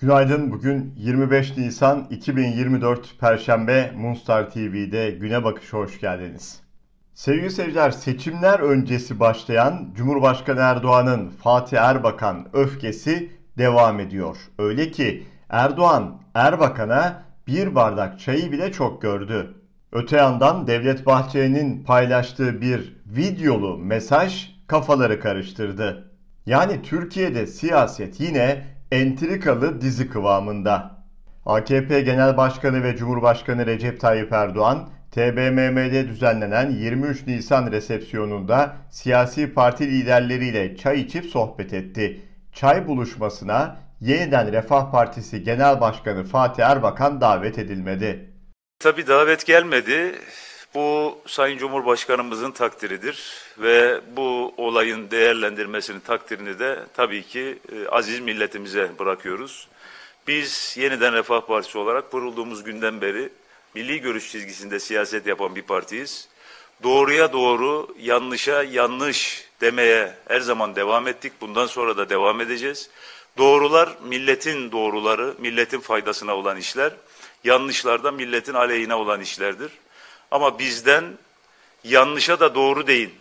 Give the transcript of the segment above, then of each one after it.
Günaydın. Bugün 25 Nisan 2024 Perşembe Munstar TV'de güne bakışa hoş geldiniz. Sevgili seyirciler, seçimler öncesi başlayan Cumhurbaşkanı Erdoğan'ın Fatih Erbakan öfkesi devam ediyor. Öyle ki Erdoğan Erbakan'a bir bardak çayı bile çok gördü. Öte yandan Devlet Bahçeli'nin paylaştığı bir videolu mesaj kafaları karıştırdı. Yani Türkiye'de siyaset yine entrikalı dizi kıvamında. AKP Genel Başkanı ve Cumhurbaşkanı Recep Tayyip Erdoğan, TBMM'de düzenlenen 23 Nisan resepsiyonunda siyasi parti liderleriyle çay içip sohbet etti. Çay buluşmasına yeniden Refah Partisi Genel Başkanı Fatih Erbakan davet edilmedi. Tabii davet gelmedi. Bu Sayın Cumhurbaşkanımızın takdiridir ve bu olayın değerlendirmesini takdirini de tabii ki e, aziz milletimize bırakıyoruz. Biz yeniden Refah Partisi olarak kurulduğumuz günden beri milli görüş çizgisinde siyaset yapan bir partiyiz. Doğruya doğru, yanlışa yanlış demeye her zaman devam ettik. Bundan sonra da devam edeceğiz. Doğrular milletin doğruları, milletin faydasına olan işler, yanlışlar da milletin aleyhine olan işlerdir. Ama bizden yanlışa da doğru değil,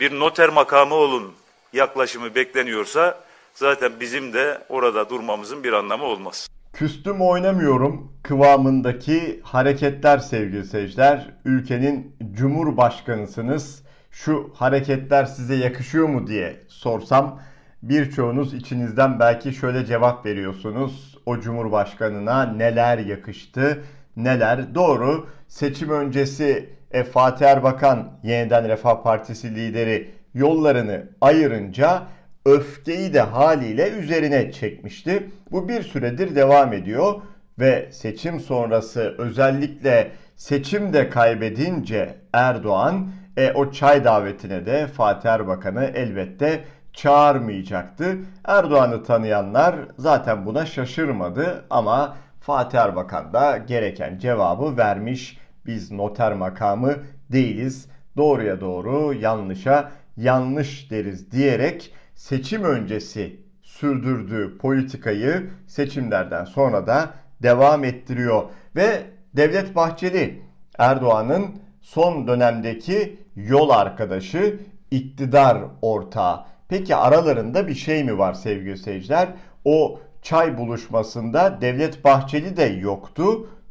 bir noter makamı olun yaklaşımı bekleniyorsa zaten bizim de orada durmamızın bir anlamı olmaz. Küstüm oynamıyorum kıvamındaki hareketler sevgili seyirciler. Ülkenin cumhurbaşkanısınız. Şu hareketler size yakışıyor mu diye sorsam birçoğunuz içinizden belki şöyle cevap veriyorsunuz. O cumhurbaşkanına neler yakıştı, neler? Doğru seçim öncesi e, Fatih Erbakan yeniden Refah Partisi lideri yollarını ayırınca öfkeyi de haliyle üzerine çekmişti. Bu bir süredir devam ediyor ve seçim sonrası özellikle seçim de kaybedince Erdoğan e, o çay davetine de Fatih Erbakan'ı elbette çağırmayacaktı. Erdoğan'ı tanıyanlar zaten buna şaşırmadı ama Fatih Erbakan da gereken cevabı vermiş. Biz noter makamı değiliz. Doğruya doğru, yanlışa yanlış deriz diyerek seçim öncesi sürdürdüğü politikayı seçimlerden sonra da devam ettiriyor ve Devlet Bahçeli Erdoğan'ın son dönemdeki yol arkadaşı iktidar ortağı. Peki aralarında bir şey mi var sevgili seyirciler? O çay buluşmasında Devlet Bahçeli de yoktu.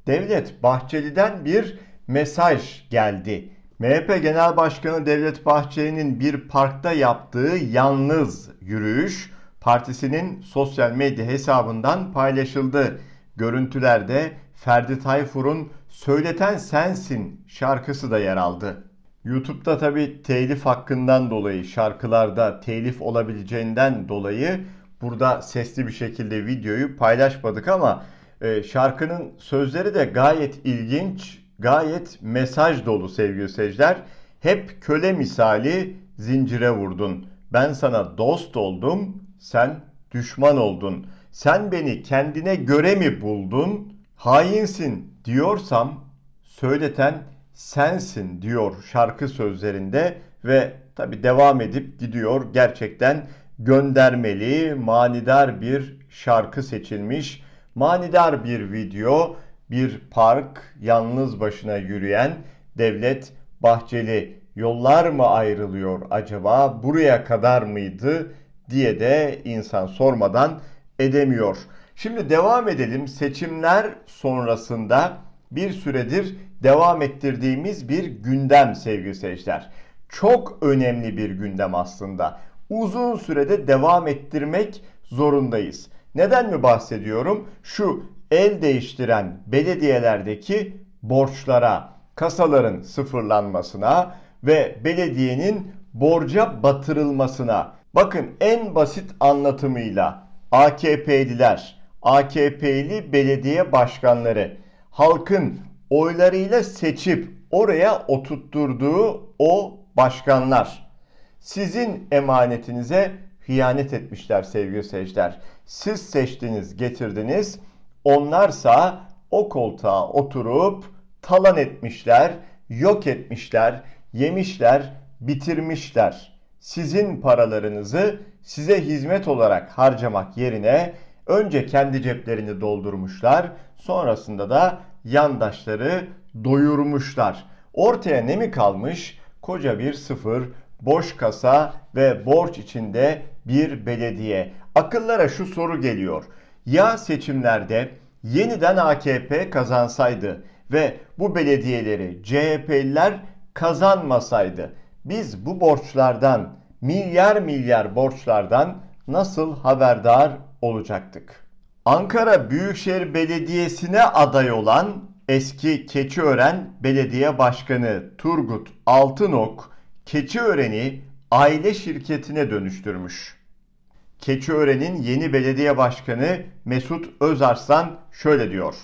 Devlet Bahçeli'den bir mesaj geldi. MHP Genel Başkanı Devlet Bahçeli'nin bir parkta yaptığı yalnız yürüyüş partisinin sosyal medya hesabından paylaşıldı. Görüntülerde Ferdi Tayfur'un Söyleten Sensin şarkısı da yer aldı. YouTube'da tabi telif hakkından dolayı şarkılarda telif olabileceğinden dolayı burada sesli bir şekilde videoyu paylaşmadık ama e, şarkının sözleri de gayet ilginç, gayet mesaj dolu sevgili seyirciler. Hep köle misali zincire vurdun. Ben sana dost oldum, sen düşman oldun. Sen beni kendine göre mi buldun? Hainsin diyorsam söyleten sensin diyor şarkı sözlerinde ve tabi devam edip gidiyor gerçekten göndermeli, manidar bir şarkı seçilmiş. Manidar bir video, bir park, yalnız başına yürüyen Devlet Bahçeli yollar mı ayrılıyor acaba? Buraya kadar mıydı diye de insan sormadan edemiyor. Şimdi devam edelim. Seçimler sonrasında bir süredir devam ettirdiğimiz bir gündem sevgili seyirciler. Çok önemli bir gündem aslında uzun sürede devam ettirmek zorundayız. Neden mi bahsediyorum? Şu el değiştiren belediyelerdeki borçlara, kasaların sıfırlanmasına ve belediyenin borca batırılmasına. Bakın en basit anlatımıyla AKP'liler, AKP'li belediye başkanları halkın oylarıyla seçip oraya oturtturduğu o başkanlar sizin emanetinize hıyanet etmişler sevgili seçler. Siz seçtiniz, getirdiniz. Onlarsa o koltuğa oturup talan etmişler, yok etmişler, yemişler, bitirmişler. Sizin paralarınızı size hizmet olarak harcamak yerine önce kendi ceplerini doldurmuşlar, sonrasında da yandaşları doyurmuşlar. Ortaya ne mi kalmış? Koca bir sıfır boş kasa ve borç içinde bir belediye. Akıllara şu soru geliyor. Ya seçimlerde yeniden AKP kazansaydı ve bu belediyeleri CHP'liler kazanmasaydı biz bu borçlardan milyar milyar borçlardan nasıl haberdar olacaktık? Ankara Büyükşehir Belediyesi'ne aday olan eski Keçiören Belediye Başkanı Turgut Altınok Keçiören'i aile şirketine dönüştürmüş. Keçiören'in yeni belediye başkanı Mesut Özarslan şöyle diyor.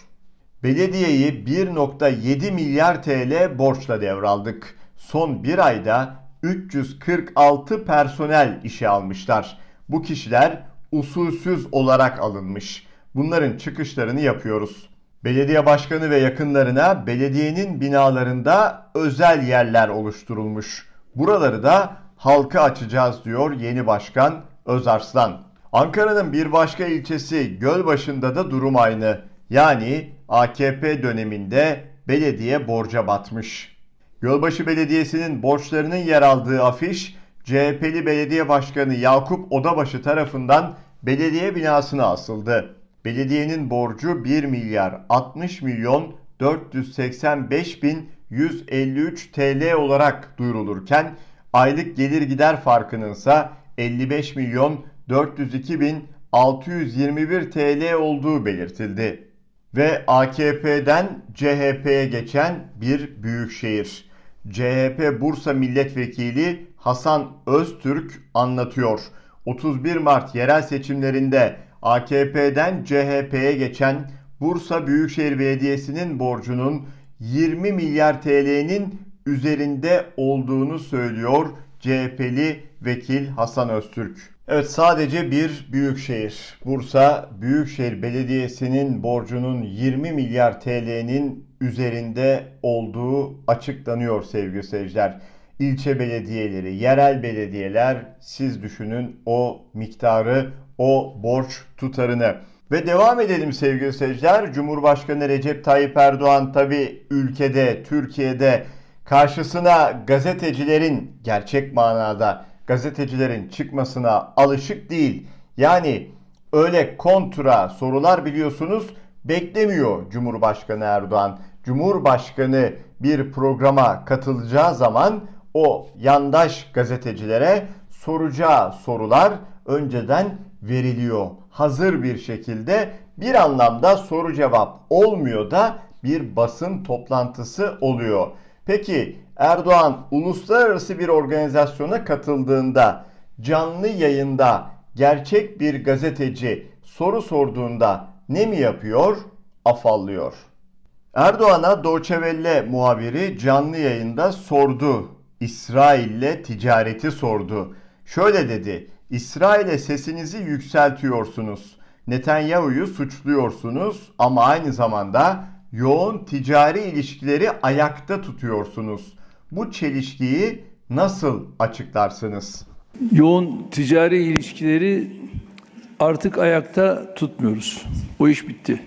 Belediyeyi 1.7 milyar TL borçla devraldık. Son bir ayda 346 personel işe almışlar. Bu kişiler usulsüz olarak alınmış. Bunların çıkışlarını yapıyoruz. Belediye başkanı ve yakınlarına belediyenin binalarında özel yerler oluşturulmuş. Buraları da halka açacağız diyor yeni başkan Özarslan. Ankara'nın bir başka ilçesi Gölbaşı'nda da durum aynı. Yani AKP döneminde belediye borca batmış. Gölbaşı Belediyesi'nin borçlarının yer aldığı afiş CHP'li belediye başkanı Yakup Odabaşı tarafından belediye binasına asıldı. Belediyenin borcu 1 milyar 60 milyon 485 bin 153 TL olarak duyurulurken aylık gelir gider farkının ise 55 milyon 402 bin 621 TL olduğu belirtildi. Ve AKP'den CHP'ye geçen bir büyükşehir. CHP Bursa Milletvekili Hasan Öztürk anlatıyor. 31 Mart yerel seçimlerinde AKP'den CHP'ye geçen Bursa Büyükşehir Belediyesi'nin borcunun 20 milyar TL'nin üzerinde olduğunu söylüyor CHP'li vekil Hasan Öztürk. Evet sadece bir büyükşehir. Bursa Büyükşehir Belediyesi'nin borcunun 20 milyar TL'nin üzerinde olduğu açıklanıyor sevgili seyirciler. İlçe belediyeleri, yerel belediyeler siz düşünün o miktarı, o borç tutarını. Ve devam edelim sevgili seyirciler. Cumhurbaşkanı Recep Tayyip Erdoğan tabi ülkede, Türkiye'de karşısına gazetecilerin gerçek manada gazetecilerin çıkmasına alışık değil. Yani öyle kontra sorular biliyorsunuz beklemiyor Cumhurbaşkanı Erdoğan. Cumhurbaşkanı bir programa katılacağı zaman o yandaş gazetecilere soracağı sorular önceden veriliyor. Hazır bir şekilde bir anlamda soru cevap olmuyor da bir basın toplantısı oluyor. Peki Erdoğan uluslararası bir organizasyona katıldığında canlı yayında gerçek bir gazeteci soru sorduğunda ne mi yapıyor? Afallıyor. Erdoğan'a Doçevelle muhabiri canlı yayında sordu. İsrail'le ticareti sordu. Şöyle dedi. İsrail'e sesinizi yükseltiyorsunuz. Netanyahu'yu suçluyorsunuz ama aynı zamanda yoğun ticari ilişkileri ayakta tutuyorsunuz. Bu çelişkiyi nasıl açıklarsınız? Yoğun ticari ilişkileri artık ayakta tutmuyoruz. O iş bitti.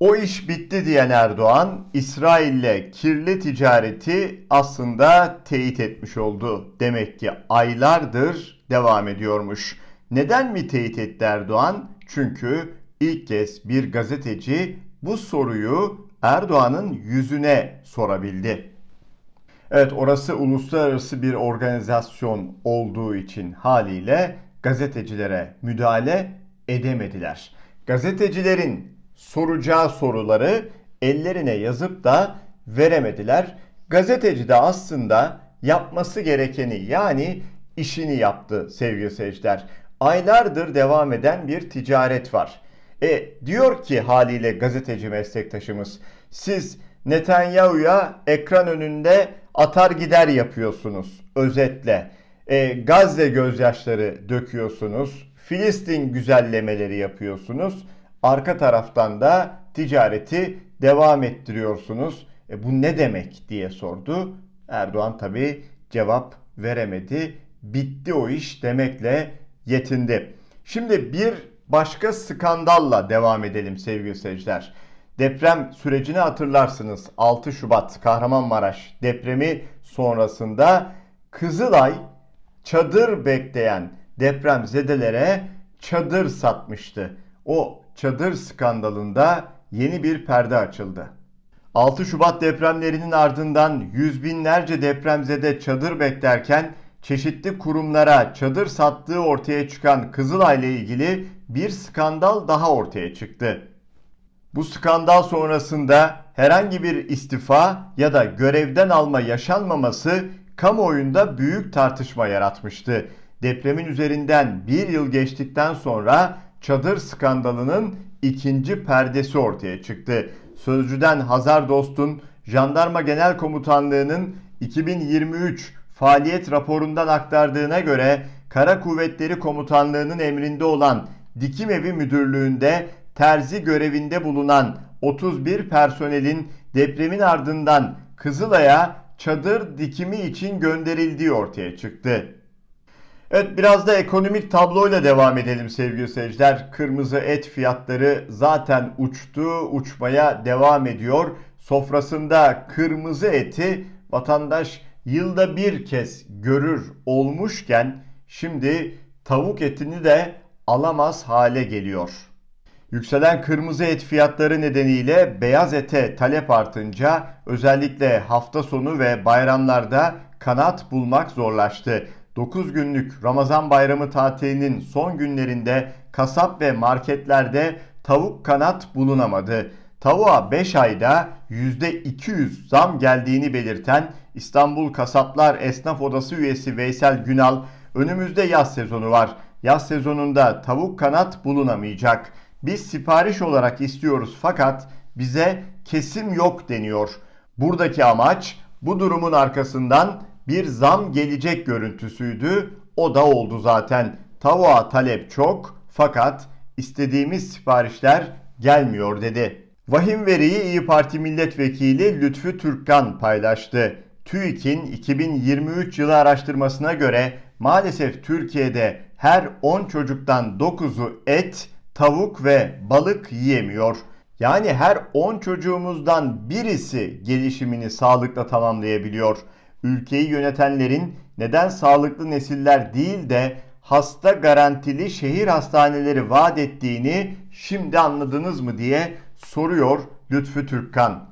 O iş bitti diyen Erdoğan, İsrail'le kirli ticareti aslında teyit etmiş oldu. Demek ki aylardır devam ediyormuş. Neden mi teyit etti Erdoğan? Çünkü ilk kez bir gazeteci bu soruyu Erdoğan'ın yüzüne sorabildi. Evet orası uluslararası bir organizasyon olduğu için haliyle gazetecilere müdahale edemediler. Gazetecilerin soracağı soruları ellerine yazıp da veremediler. Gazeteci de aslında yapması gerekeni yani işini yaptı sevgili seyirciler. Aylardır devam eden bir ticaret var. E diyor ki haliyle gazeteci meslektaşımız siz Netanyahu'ya ekran önünde atar gider yapıyorsunuz özetle. E, Gazze gözyaşları döküyorsunuz. Filistin güzellemeleri yapıyorsunuz. Arka taraftan da ticareti devam ettiriyorsunuz. E, bu ne demek diye sordu. Erdoğan tabi cevap veremedi bitti o iş demekle yetindi. Şimdi bir başka skandalla devam edelim sevgili seyirciler. Deprem sürecini hatırlarsınız. 6 Şubat Kahramanmaraş depremi sonrasında Kızılay çadır bekleyen deprem zedelere çadır satmıştı. O çadır skandalında yeni bir perde açıldı. 6 Şubat depremlerinin ardından yüz binlerce depremzede çadır beklerken çeşitli kurumlara çadır sattığı ortaya çıkan Kızılay ile ilgili bir skandal daha ortaya çıktı. Bu skandal sonrasında herhangi bir istifa ya da görevden alma yaşanmaması kamuoyunda büyük tartışma yaratmıştı. Depremin üzerinden bir yıl geçtikten sonra çadır skandalının ikinci perdesi ortaya çıktı. Sözcüden Hazar Dost'un Jandarma Genel Komutanlığı'nın 2023 faaliyet raporundan aktardığına göre Kara Kuvvetleri Komutanlığı'nın emrinde olan Dikim Evi Müdürlüğü'nde terzi görevinde bulunan 31 personelin depremin ardından Kızılay'a çadır dikimi için gönderildiği ortaya çıktı. Evet biraz da ekonomik tabloyla devam edelim sevgili seyirciler. Kırmızı et fiyatları zaten uçtu, uçmaya devam ediyor. Sofrasında kırmızı eti vatandaş yılda bir kez görür olmuşken şimdi tavuk etini de alamaz hale geliyor. Yükselen kırmızı et fiyatları nedeniyle beyaz ete talep artınca özellikle hafta sonu ve bayramlarda kanat bulmak zorlaştı. 9 günlük Ramazan bayramı tatilinin son günlerinde kasap ve marketlerde tavuk kanat bulunamadı. Tavuğa 5 ayda %200 zam geldiğini belirten İstanbul Kasaplar Esnaf Odası üyesi Veysel Günal, önümüzde yaz sezonu var. Yaz sezonunda tavuk kanat bulunamayacak. Biz sipariş olarak istiyoruz fakat bize kesim yok deniyor. Buradaki amaç bu durumun arkasından bir zam gelecek görüntüsüydü. O da oldu zaten. Tavuğa talep çok fakat istediğimiz siparişler gelmiyor dedi. Vahim veriyi İyi Parti milletvekili Lütfü Türkkan paylaştı. TÜİK'in 2023 yılı araştırmasına göre maalesef Türkiye'de her 10 çocuktan 9'u et, tavuk ve balık yiyemiyor. Yani her 10 çocuğumuzdan birisi gelişimini sağlıkla tamamlayabiliyor. Ülkeyi yönetenlerin neden sağlıklı nesiller değil de hasta garantili şehir hastaneleri vaat ettiğini şimdi anladınız mı diye Soruyor Lütfü Türkkan.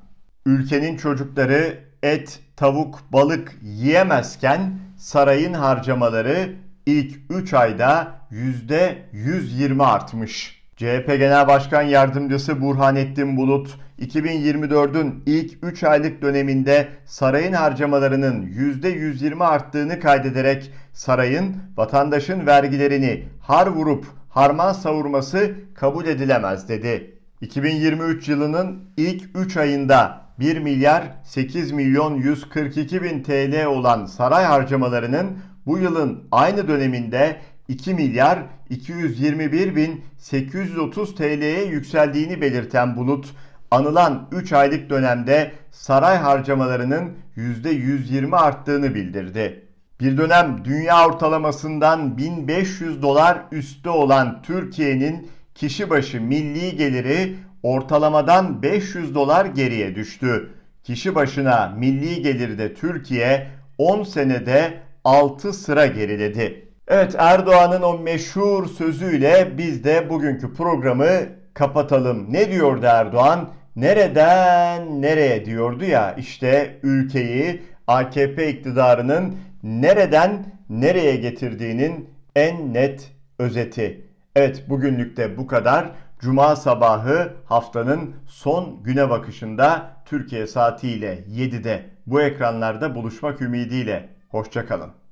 Ülkenin çocukları et, tavuk, balık yiyemezken sarayın harcamaları ilk 3 ayda %120 artmış. CHP Genel Başkan Yardımcısı Burhanettin Bulut, 2024'ün ilk 3 aylık döneminde sarayın harcamalarının %120 arttığını kaydederek sarayın vatandaşın vergilerini har vurup harman savurması kabul edilemez dedi. 2023 yılının ilk 3 ayında 1 milyar 8 milyon 142 bin TL olan saray harcamalarının bu yılın aynı döneminde 2 milyar 221 bin 830 TL'ye yükseldiğini belirten Bulut, anılan 3 aylık dönemde saray harcamalarının %120 arttığını bildirdi. Bir dönem dünya ortalamasından 1500 dolar üstte olan Türkiye'nin kişi başı milli geliri ortalamadan 500 dolar geriye düştü. Kişi başına milli gelirde Türkiye 10 senede 6 sıra geriledi. Evet Erdoğan'ın o meşhur sözüyle biz de bugünkü programı kapatalım. Ne diyordu Erdoğan? Nereden nereye diyordu ya işte ülkeyi AKP iktidarının nereden nereye getirdiğinin en net özeti. Evet bugünlük de bu kadar. Cuma sabahı haftanın son güne bakışında Türkiye saatiyle 7'de bu ekranlarda buluşmak ümidiyle. Hoşçakalın.